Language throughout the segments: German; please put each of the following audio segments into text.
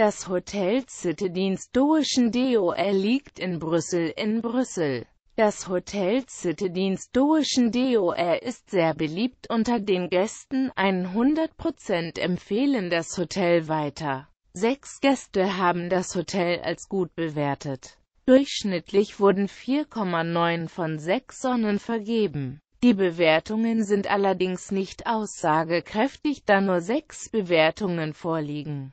Das Hotel City Doischen Stoischen DOR liegt in Brüssel in Brüssel. Das Hotel City Doischen DOR ist sehr beliebt unter den Gästen, 100% empfehlen das Hotel weiter. Sechs Gäste haben das Hotel als gut bewertet. Durchschnittlich wurden 4,9 von 6 Sonnen vergeben. Die Bewertungen sind allerdings nicht aussagekräftig, da nur sechs Bewertungen vorliegen.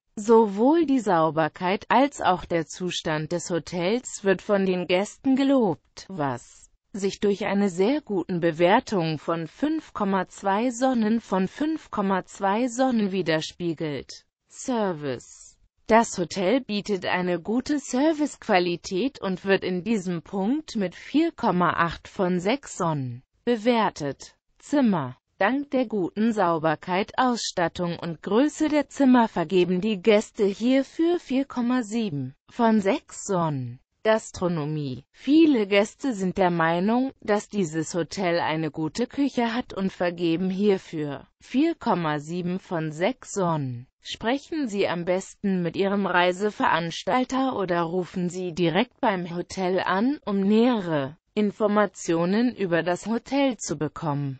Sowohl die Sauberkeit als auch der Zustand des Hotels wird von den Gästen gelobt, was sich durch eine sehr guten Bewertung von 5,2 Sonnen von 5,2 Sonnen widerspiegelt. Service Das Hotel bietet eine gute Servicequalität und wird in diesem Punkt mit 4,8 von 6 Sonnen bewertet. Zimmer Dank der guten Sauberkeit, Ausstattung und Größe der Zimmer vergeben die Gäste hierfür 4,7 von 6 Sonnen. Gastronomie. Viele Gäste sind der Meinung, dass dieses Hotel eine gute Küche hat und vergeben hierfür 4,7 von 6 Sonnen. Sprechen Sie am besten mit Ihrem Reiseveranstalter oder rufen Sie direkt beim Hotel an, um nähere Informationen über das Hotel zu bekommen.